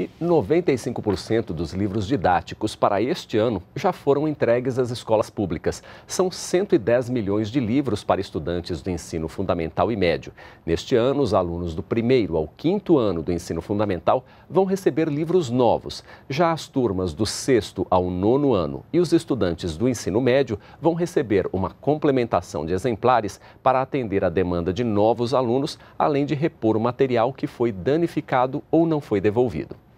E 95% dos livros didáticos para este ano já foram entregues às escolas públicas. São 110 milhões de livros para estudantes do ensino fundamental e médio. Neste ano, os alunos do primeiro ao quinto ano do ensino fundamental vão receber livros novos. Já as turmas do sexto ao nono ano e os estudantes do ensino médio vão receber uma complementação de exemplares para atender a demanda de novos alunos, além de repor o material que foi danificado ou não foi devolvido.